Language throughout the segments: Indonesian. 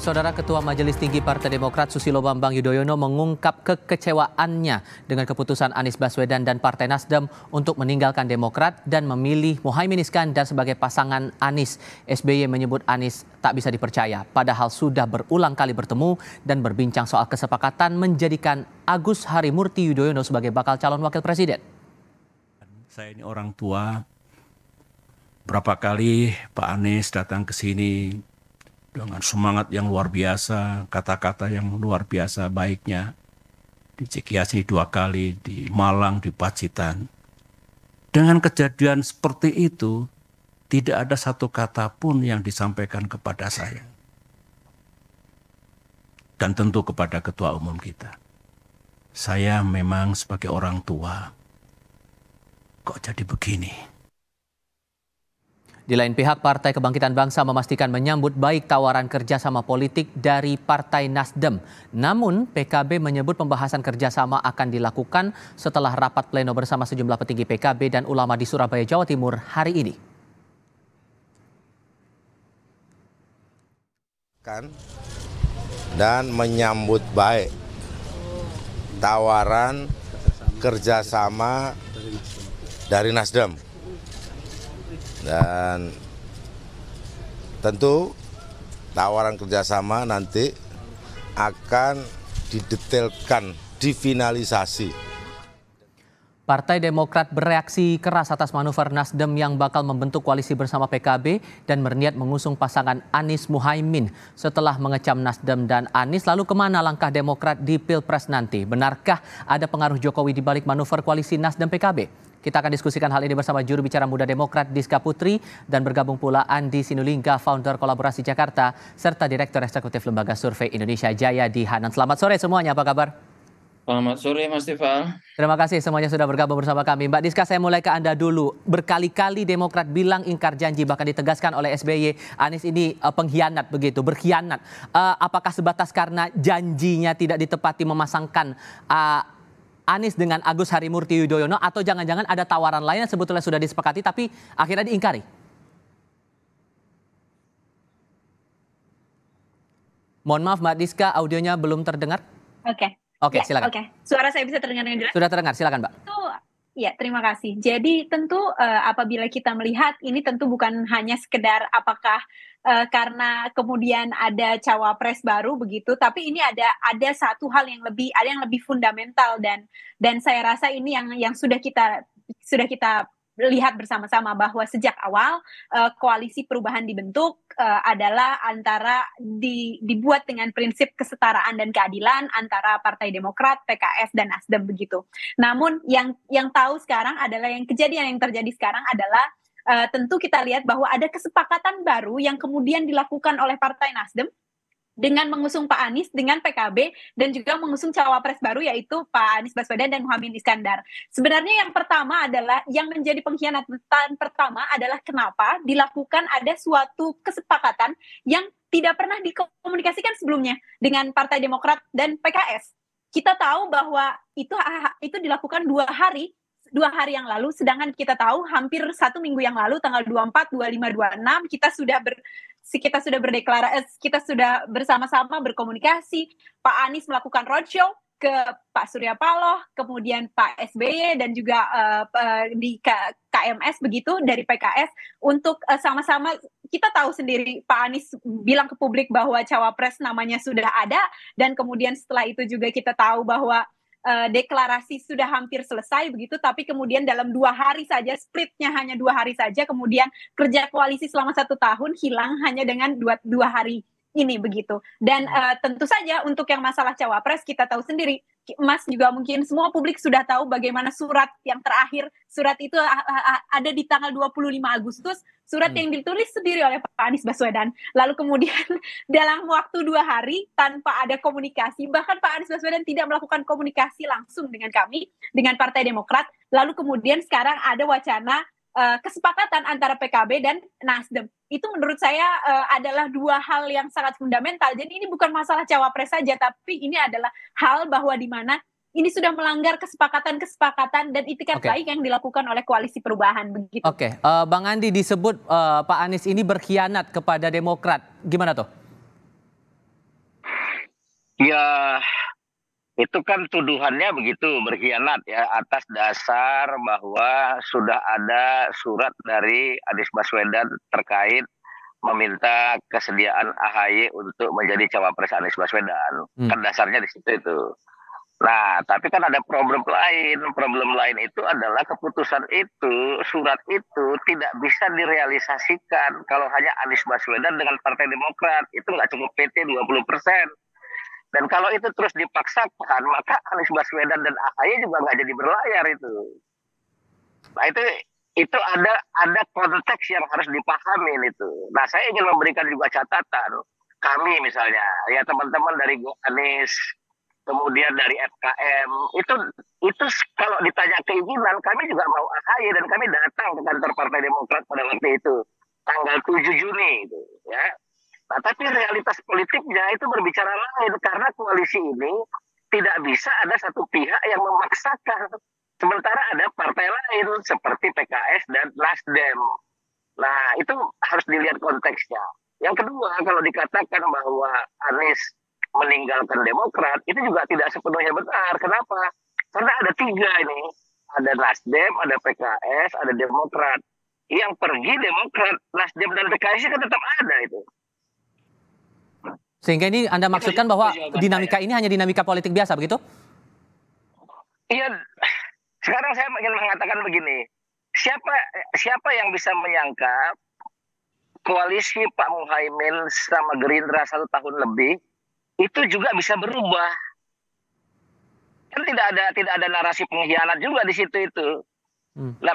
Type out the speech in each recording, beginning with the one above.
Saudara Ketua Majelis Tinggi Partai Demokrat Susilo Bambang Yudhoyono mengungkap kekecewaannya dengan keputusan Anies Baswedan dan Partai Nasdem untuk meninggalkan Demokrat dan memilih Muhaimin Iskandar sebagai pasangan Anies. SBY menyebut Anies tak bisa dipercaya padahal sudah berulang kali bertemu dan berbincang soal kesepakatan menjadikan Agus Harimurti Yudhoyono sebagai bakal calon wakil presiden. Saya ini orang tua, berapa kali Pak Anies datang ke sini dengan semangat yang luar biasa, kata-kata yang luar biasa baiknya. Di Cikiasi dua kali, di Malang, di Pacitan. Dengan kejadian seperti itu, tidak ada satu kata pun yang disampaikan kepada saya. Dan tentu kepada ketua umum kita. Saya memang sebagai orang tua, kok jadi begini? Di lain pihak, Partai Kebangkitan Bangsa memastikan menyambut baik tawaran kerjasama politik dari Partai Nasdem. Namun, PKB menyebut pembahasan kerjasama akan dilakukan setelah rapat pleno bersama sejumlah petinggi PKB dan ulama di Surabaya, Jawa Timur hari ini. Kan, dan menyambut baik tawaran kerjasama dari Nasdem. Dan tentu tawaran kerjasama nanti akan didetailkan, difinalisasi. Partai Demokrat bereaksi keras atas manuver Nasdem yang bakal membentuk koalisi bersama PKB dan berniat mengusung pasangan Anies Muhaimin. Setelah mengecam Nasdem dan Anies, lalu kemana langkah Demokrat di Pilpres nanti? Benarkah ada pengaruh Jokowi di balik manuver koalisi Nasdem PKB? Kita akan diskusikan hal ini bersama juru bicara muda Demokrat Diska Putri dan bergabung pula Andi Sinulinga, founder Kolaborasi Jakarta serta Direktur Eksekutif Lembaga Survei Indonesia Jaya di Hanan. Selamat sore semuanya, apa kabar? Selamat sore Mas Tifal. Terima kasih semuanya sudah bergabung bersama kami. Mbak Diska, saya mulai ke Anda dulu. Berkali-kali Demokrat bilang ingkar janji, bahkan ditegaskan oleh SBY, Anies ini eh, pengkhianat begitu, berkhianat. Eh, apakah sebatas karena janjinya tidak ditepati memasangkan eh, Anies dengan Agus Harimurti Yudhoyono atau jangan-jangan ada tawaran lain yang sebetulnya sudah disepakati tapi akhirnya diingkari? Mohon maaf Mbak Diska, audionya belum terdengar. Oke. Okay. Oke, okay, ya, silakan. Oke, okay. suara saya bisa terdengar dengan jelas. Sudah terdengar, silakan Mbak. Itu Ya, terima kasih. Jadi tentu uh, apabila kita melihat ini tentu bukan hanya sekedar apakah uh, karena kemudian ada cawapres baru begitu tapi ini ada ada satu hal yang lebih ada yang lebih fundamental dan dan saya rasa ini yang yang sudah kita sudah kita lihat bersama-sama bahwa sejak awal uh, koalisi perubahan dibentuk uh, adalah antara di, dibuat dengan prinsip kesetaraan dan keadilan antara Partai Demokrat, PKS dan Nasdem begitu. Namun yang yang tahu sekarang adalah yang kejadian yang terjadi sekarang adalah uh, tentu kita lihat bahwa ada kesepakatan baru yang kemudian dilakukan oleh Partai Nasdem dengan mengusung Pak Anies dengan PKB dan juga mengusung cawapres baru yaitu Pak Anies Baswedan dan Muhammad Iskandar. Sebenarnya yang pertama adalah yang menjadi pengkhianatan pertama adalah kenapa dilakukan ada suatu kesepakatan yang tidak pernah dikomunikasikan sebelumnya dengan Partai Demokrat dan PKS. Kita tahu bahwa itu ah, itu dilakukan dua hari dua hari yang lalu, sedangkan kita tahu hampir satu minggu yang lalu tanggal 24, 25, 26 kita sudah ber kita sudah berdeklarasi, eh, kita sudah bersama-sama berkomunikasi. Pak Anies melakukan roadshow ke Pak Surya Paloh, kemudian Pak SBY dan juga uh, di KMS begitu dari PKS untuk sama-sama uh, kita tahu sendiri Pak Anies bilang ke publik bahwa cawapres namanya sudah ada dan kemudian setelah itu juga kita tahu bahwa uh, deklarasi sudah hampir selesai begitu, tapi kemudian dalam dua hari saja splitnya hanya dua hari saja, kemudian kerja koalisi selama satu tahun hilang hanya dengan dua dua hari ini begitu. Dan uh, tentu saja untuk yang masalah cawapres kita tahu sendiri Mas juga mungkin semua publik sudah tahu bagaimana surat yang terakhir surat itu ah, ah, ah, ada di tanggal 25 Agustus surat hmm. yang ditulis sendiri oleh Pak Anies Baswedan lalu kemudian dalam waktu dua hari tanpa ada komunikasi bahkan Pak Anies Baswedan tidak melakukan komunikasi langsung dengan kami dengan Partai Demokrat lalu kemudian sekarang ada wacana uh, kesepakatan antara PKB dan Nasdem. Itu menurut saya uh, adalah dua hal yang sangat fundamental. Jadi ini bukan masalah cawapres saja, tapi ini adalah hal bahwa di mana ini sudah melanggar kesepakatan-kesepakatan dan itikat okay. baik yang dilakukan oleh koalisi perubahan begitu. Oke, okay. uh, eh, Bang Andi disebut uh, Pak Anies ini berkhianat kepada Demokrat. Gimana tuh? Ya, itu kan tuduhannya begitu berkhianat ya atas dasar bahwa sudah ada surat dari Anies Baswedan terkait meminta kesediaan AHY untuk menjadi cawapres Anies Baswedan. Hmm. Kan dasarnya di situ itu. Nah, tapi kan ada problem lain. Problem lain itu adalah keputusan itu, surat itu tidak bisa direalisasikan kalau hanya Anies Baswedan dengan Partai Demokrat. Itu nggak cukup PT 20 persen dan kalau itu terus dipaksakan, maka Anies Baswedan dan AHY juga nggak jadi berlayar itu. Nah itu itu ada ada konteks yang harus dipahami itu. Nah saya ingin memberikan juga catatan kami misalnya ya teman-teman dari Anies kemudian dari FKM itu itu kalau ditanya keinginan kami juga mau AHY dan kami datang ke kantor Partai Demokrat pada waktu itu tanggal 7 Juni itu ya tapi realitas politiknya itu berbicara lain karena koalisi ini tidak bisa ada satu pihak yang memaksakan. Sementara ada partai lain seperti PKS dan Nasdem. Nah, itu harus dilihat konteksnya. Yang kedua, kalau dikatakan bahwa Anies meninggalkan Demokrat, itu juga tidak sepenuhnya benar. Kenapa? Karena ada tiga ini. Ada Nasdem, ada PKS, ada Demokrat. Yang pergi Demokrat, Nasdem, dan PKS kan tetap ada itu. Sehingga ini Anda iya, maksudkan bahwa iya, iya, dinamika ini hanya dinamika politik biasa begitu? Iya. Sekarang saya ingin mengatakan begini. Siapa siapa yang bisa menyangka koalisi Pak Muhaimin sama Gerindra satu tahun lebih itu juga bisa berubah. Kan tidak ada tidak ada narasi pengkhianat juga di situ itu. Hmm. Nah,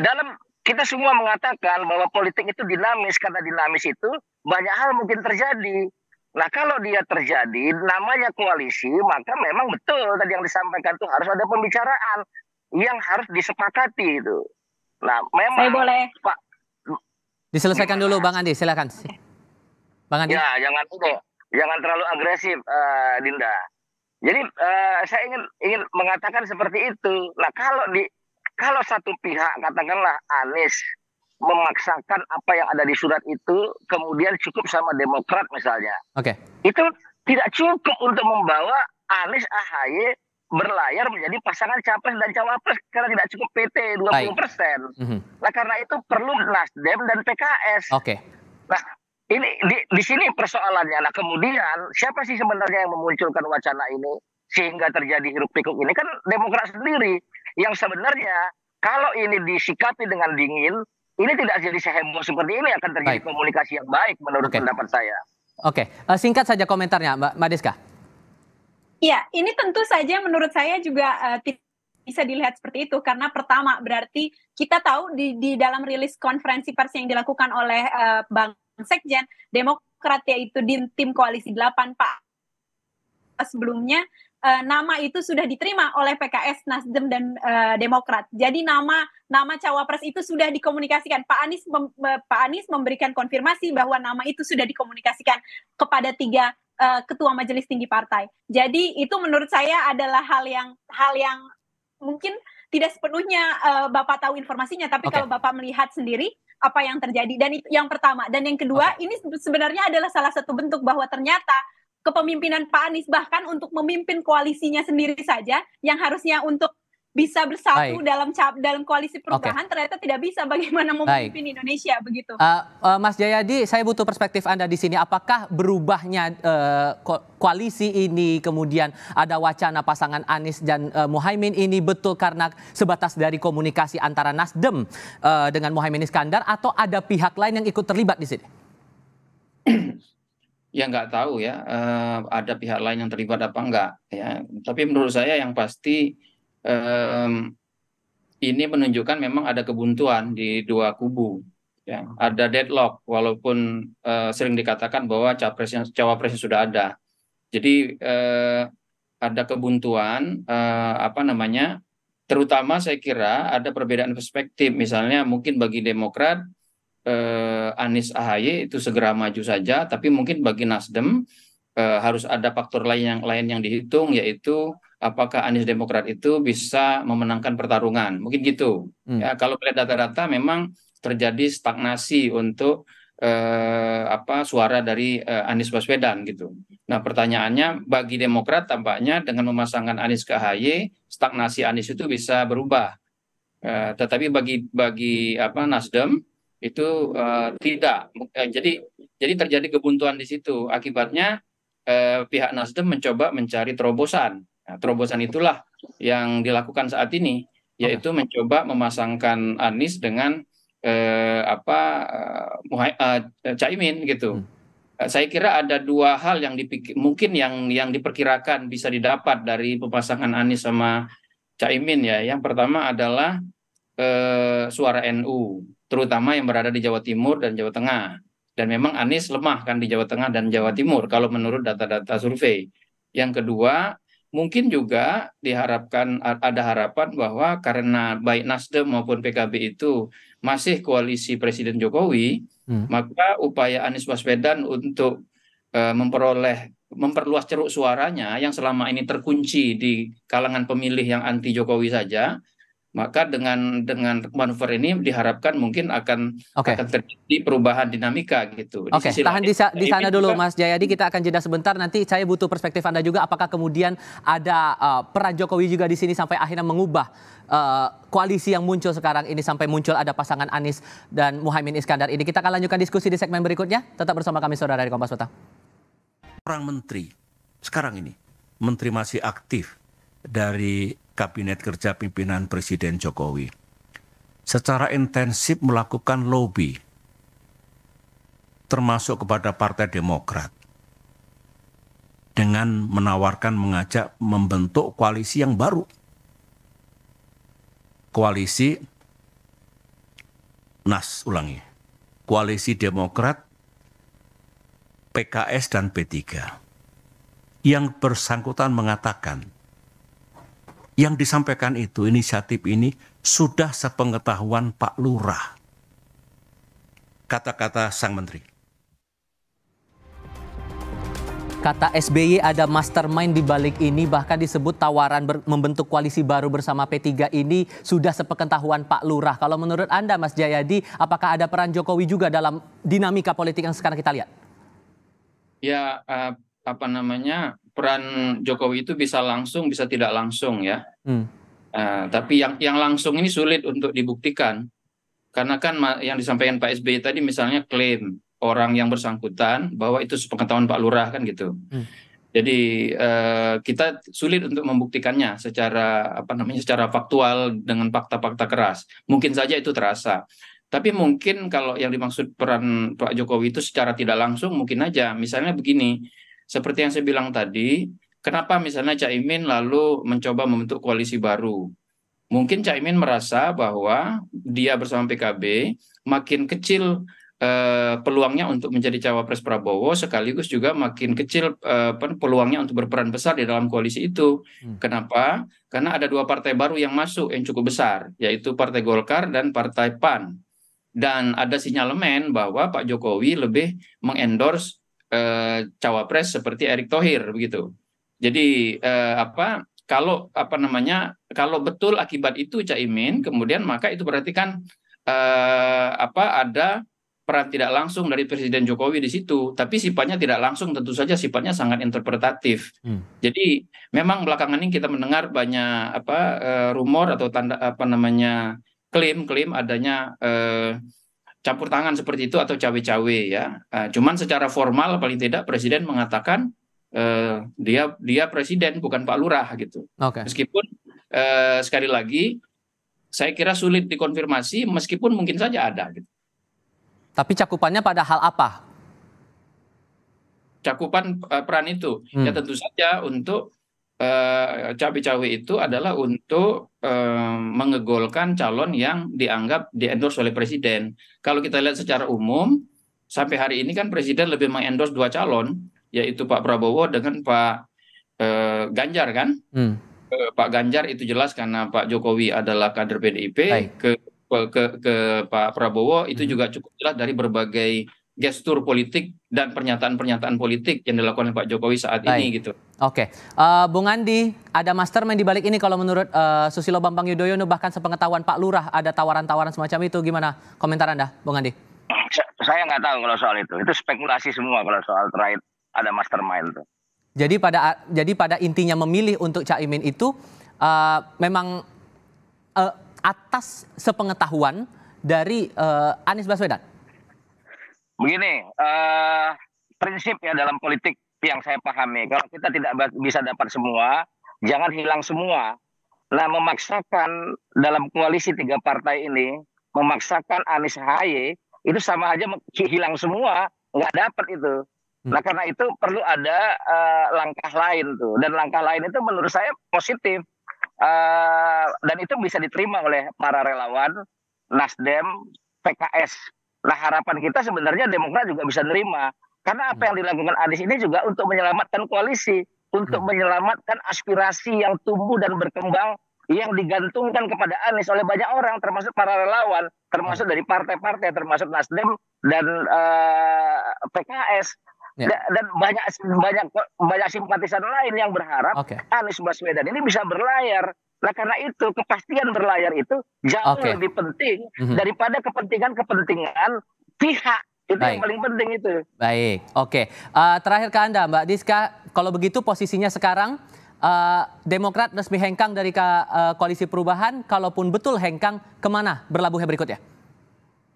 dalam kita semua mengatakan bahwa politik itu dinamis karena dinamis itu banyak hal mungkin terjadi Nah kalau dia terjadi namanya koalisi maka memang betul tadi yang disampaikan itu harus ada pembicaraan yang harus disepakati itu. Nah memang Saya boleh Pak diselesaikan dulu Bang Andi silakan. Bang Andi. Ya jangan itu jangan terlalu agresif uh, Dinda. Jadi uh, saya ingin ingin mengatakan seperti itu. Nah kalau di kalau satu pihak katakanlah Anies memaksakan apa yang ada di surat itu kemudian cukup sama Demokrat misalnya. Oke. Okay. Itu tidak cukup untuk membawa Anies AHY berlayar menjadi pasangan capres dan cawapres karena tidak cukup PT 20 persen. Mm -hmm. Nah karena itu perlu Nasdem dan PKS. Oke. Okay. Nah ini di, di sini persoalannya. Nah kemudian siapa sih sebenarnya yang memunculkan wacana ini sehingga terjadi hiruk pikuk ini kan Demokrat sendiri yang sebenarnya kalau ini disikapi dengan dingin ini tidak jadi seheboh seperti ini akan terjadi baik. komunikasi yang baik menurut okay. pendapat saya. Oke, okay. uh, eh, singkat saja komentarnya Mbak Madiska. Iya, ini tentu saja menurut saya juga uh, bisa dilihat seperti itu karena pertama berarti kita tahu di, di dalam rilis konferensi pers yang dilakukan oleh uh, Bang Sekjen Demokrat yaitu di tim koalisi 8 Pak sebelumnya uh, nama itu sudah diterima oleh PKS, Nasdem dan uh, Demokrat. Jadi nama nama cawapres itu sudah dikomunikasikan. Pak Anies mem, Pak Anies memberikan konfirmasi bahwa nama itu sudah dikomunikasikan kepada tiga uh, ketua majelis tinggi partai. Jadi itu menurut saya adalah hal yang hal yang mungkin tidak sepenuhnya uh, Bapak tahu informasinya, tapi okay. kalau Bapak melihat sendiri apa yang terjadi dan yang pertama dan yang kedua okay. ini sebenarnya adalah salah satu bentuk bahwa ternyata kepemimpinan Pak Anies bahkan untuk memimpin koalisinya sendiri saja yang harusnya untuk bisa bersatu Baik. dalam dalam koalisi perubahan okay. ternyata tidak bisa bagaimana memimpin Baik. Indonesia begitu. Uh, uh, Mas Jayadi, saya butuh perspektif Anda di sini. Apakah berubahnya uh, koalisi ini kemudian ada wacana pasangan Anies dan uh, Muhaimin ini betul karena sebatas dari komunikasi antara Nasdem uh, dengan Muhaimin Iskandar atau ada pihak lain yang ikut terlibat di sini? ya nggak tahu ya uh, ada pihak lain yang terlibat apa enggak ya tapi menurut saya yang pasti um, ini menunjukkan memang ada kebuntuan di dua kubu ya ada deadlock walaupun uh, sering dikatakan bahwa capresnya cawapresnya sudah ada jadi uh, ada kebuntuan uh, apa namanya terutama saya kira ada perbedaan perspektif misalnya mungkin bagi Demokrat eh, Anies AHY itu segera maju saja, tapi mungkin bagi Nasdem eh, harus ada faktor lain yang lain yang dihitung yaitu apakah Anies Demokrat itu bisa memenangkan pertarungan. Mungkin gitu. Hmm. Ya, kalau melihat data-data memang terjadi stagnasi untuk eh, apa suara dari eh, Anies Baswedan gitu. Nah, pertanyaannya bagi Demokrat tampaknya dengan memasangkan Anies ke AHY, stagnasi Anies itu bisa berubah. Eh, tetapi bagi bagi apa Nasdem itu uh, tidak eh, jadi jadi terjadi kebuntuan di situ akibatnya uh, pihak Nasdem mencoba mencari terobosan nah, terobosan itulah yang dilakukan saat ini yaitu mencoba memasangkan Anies dengan uh, apa uh, uh, Caimin gitu hmm. Saya kira ada dua hal yang dipikir, mungkin yang yang diperkirakan bisa didapat dari pemasangan Anies sama Caimin ya. Yang pertama adalah uh, suara NU terutama yang berada di Jawa Timur dan Jawa Tengah. Dan memang Anies lemah kan di Jawa Tengah dan Jawa Timur kalau menurut data-data survei. Yang kedua, mungkin juga diharapkan ada harapan bahwa karena baik Nasdem maupun PKB itu masih koalisi Presiden Jokowi, hmm. maka upaya Anies Baswedan untuk uh, memperoleh memperluas ceruk suaranya yang selama ini terkunci di kalangan pemilih yang anti Jokowi saja maka dengan dengan manuver ini diharapkan mungkin akan okay. akan terjadi perubahan dinamika gitu. Oke, okay. tahan di, di, di sana dulu juga, Mas Jayadi, kita akan jeda sebentar nanti saya butuh perspektif Anda juga apakah kemudian ada uh, peran Jokowi juga di sini sampai akhirnya mengubah uh, koalisi yang muncul sekarang ini sampai muncul ada pasangan Anies dan Muhaimin Iskandar ini. Kita akan lanjutkan diskusi di segmen berikutnya. Tetap bersama kami saudara dari Kompas Petang. Orang menteri sekarang ini menteri masih aktif dari Kabinet Kerja Pimpinan Presiden Jokowi secara intensif melakukan lobby termasuk kepada Partai Demokrat dengan menawarkan mengajak membentuk koalisi yang baru. Koalisi Nas ulangi. Koalisi Demokrat, PKS dan P3. Yang bersangkutan mengatakan yang disampaikan itu, inisiatif ini sudah sepengetahuan Pak Lurah. Kata-kata Sang Menteri. Kata SBY ada mastermind di balik ini bahkan disebut tawaran ber, membentuk koalisi baru bersama P3 ini sudah sepengetahuan Pak Lurah. Kalau menurut Anda Mas Jayadi, apakah ada peran Jokowi juga dalam dinamika politik yang sekarang kita lihat? Ya, uh, apa namanya peran Jokowi itu bisa langsung bisa tidak langsung ya. Hmm. Uh, tapi yang yang langsung ini sulit untuk dibuktikan karena kan yang disampaikan Pak SBY tadi misalnya klaim orang yang bersangkutan bahwa itu sepengetahuan Pak Lurah kan gitu. Hmm. Jadi uh, kita sulit untuk membuktikannya secara apa namanya secara faktual dengan fakta-fakta keras. Mungkin saja itu terasa. Tapi mungkin kalau yang dimaksud peran Pak Jokowi itu secara tidak langsung mungkin aja misalnya begini seperti yang saya bilang tadi, kenapa misalnya Caimin lalu mencoba membentuk koalisi baru? Mungkin Caimin merasa bahwa dia bersama PKB makin kecil eh, peluangnya untuk menjadi cawapres Prabowo sekaligus juga makin kecil eh, peluangnya untuk berperan besar di dalam koalisi itu. Hmm. Kenapa? Karena ada dua partai baru yang masuk yang cukup besar, yaitu Partai Golkar dan Partai PAN. Dan ada sinyalemen bahwa Pak Jokowi lebih mengendorse Eh, cawapres seperti Erick Thohir begitu. Jadi eh, apa kalau apa namanya kalau betul akibat itu Caimin kemudian maka itu berarti kan eh, apa ada peran tidak langsung dari Presiden Jokowi di situ, tapi sifatnya tidak langsung tentu saja sifatnya sangat interpretatif. Hmm. Jadi memang belakangan ini kita mendengar banyak apa eh, rumor atau tanda apa namanya klaim-klaim adanya eh, campur tangan seperti itu atau cawe-cawe ya. Uh, cuman secara formal paling tidak presiden mengatakan uh, dia dia presiden bukan Pak Lurah gitu. Okay. Meskipun uh, sekali lagi saya kira sulit dikonfirmasi meskipun mungkin saja ada gitu. Tapi cakupannya pada hal apa? Cakupan peran itu ya, hmm. ya tentu saja untuk Eh, cawe-cawe itu adalah untuk uh, eh, mengegolkan calon yang dianggap diendorse oleh presiden. Kalau kita lihat secara umum, sampai hari ini kan presiden lebih mengendorse dua calon, yaitu Pak Prabowo dengan Pak uh, Ganjar kan. Hmm. Pak Ganjar itu jelas karena Pak Jokowi adalah kader PDIP. Ke, ke ke Pak Prabowo itu hmm. juga cukup jelas dari berbagai gestur politik dan pernyataan-pernyataan politik yang dilakukan oleh Pak Jokowi saat Baik. ini gitu. Oke, uh, Bung Andi, ada mastermind di balik ini kalau menurut uh, Susilo Bambang Yudhoyono bahkan sepengetahuan Pak Lurah ada tawaran-tawaran semacam itu gimana komentar anda, Bung Andi? Saya nggak tahu kalau soal itu, itu spekulasi semua kalau soal terkait ada mastermind itu. Jadi pada jadi pada intinya memilih untuk Cak Imin itu uh, memang uh, atas sepengetahuan dari uh, Anies Baswedan begini uh, eh, prinsip ya dalam politik yang saya pahami kalau kita tidak bisa dapat semua jangan hilang semua nah memaksakan dalam koalisi tiga partai ini memaksakan Anies Haye itu sama aja hilang semua nggak dapat itu hmm. nah karena itu perlu ada uh, langkah lain tuh dan langkah lain itu menurut saya positif uh, dan itu bisa diterima oleh para relawan Nasdem PKS Nah harapan kita sebenarnya Demokrat juga bisa nerima. Karena apa yang dilakukan Anies ini juga untuk menyelamatkan koalisi. Untuk hmm. menyelamatkan aspirasi yang tumbuh dan berkembang yang digantungkan kepada Anies oleh banyak orang, termasuk para relawan, termasuk hmm. dari partai-partai, termasuk Nasdem dan uh, eh, PKS. Ya. Dan banyak banyak banyak simpatisan lain yang berharap okay. Anies Baswedan ini bisa berlayar. Nah karena itu kepastian berlayar itu jauh okay. lebih penting mm -hmm. daripada kepentingan-kepentingan pihak itu Baik. yang paling penting itu. Baik, oke. Okay. Uh, eh, terakhir ke Anda, Mbak Diska, kalau begitu posisinya sekarang uh, Demokrat resmi hengkang dari ke, uh, koalisi perubahan, kalaupun betul hengkang, kemana berlabuhnya berikutnya?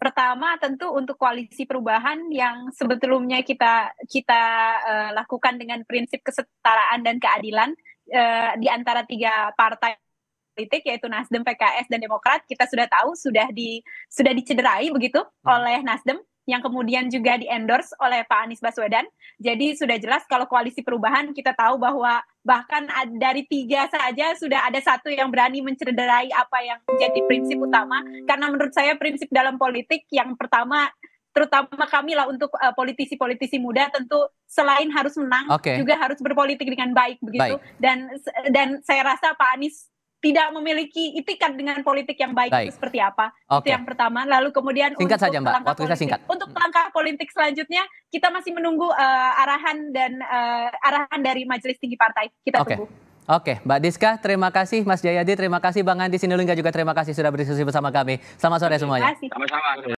Pertama tentu untuk koalisi perubahan yang sebetulnya kita kita uh, lakukan dengan prinsip kesetaraan dan keadilan uh, di antara tiga partai politik yaitu Nasdem, PKS dan Demokrat kita sudah tahu sudah di sudah dicederai begitu hmm. oleh Nasdem yang kemudian juga di endorse oleh Pak Anies Baswedan. Jadi sudah jelas kalau koalisi perubahan kita tahu bahwa bahkan dari tiga saja sudah ada satu yang berani mencederai apa yang menjadi prinsip utama. Karena menurut saya prinsip dalam politik yang pertama terutama kami lah untuk eh, politisi-politisi uh, muda tentu selain harus menang okay. juga harus berpolitik dengan baik begitu baik. dan dan saya rasa Pak Anies tidak memiliki itikat dengan politik yang baik, baik. itu seperti apa. Okay. Itu yang pertama. Lalu kemudian singkat untuk saja Mbak, langkah waktu politik, singkat. Untuk langkah politik selanjutnya kita masih menunggu uh, arahan dan uh, arahan dari Majelis Tinggi Partai. Kita okay. tunggu. Oke, Mbak Diska, terima kasih. Mas Jayadi, terima kasih. Bang Andi Sinulinga juga terima kasih sudah berdiskusi bersama kami. Selamat sore semuanya. Terima kasih. Sama-sama.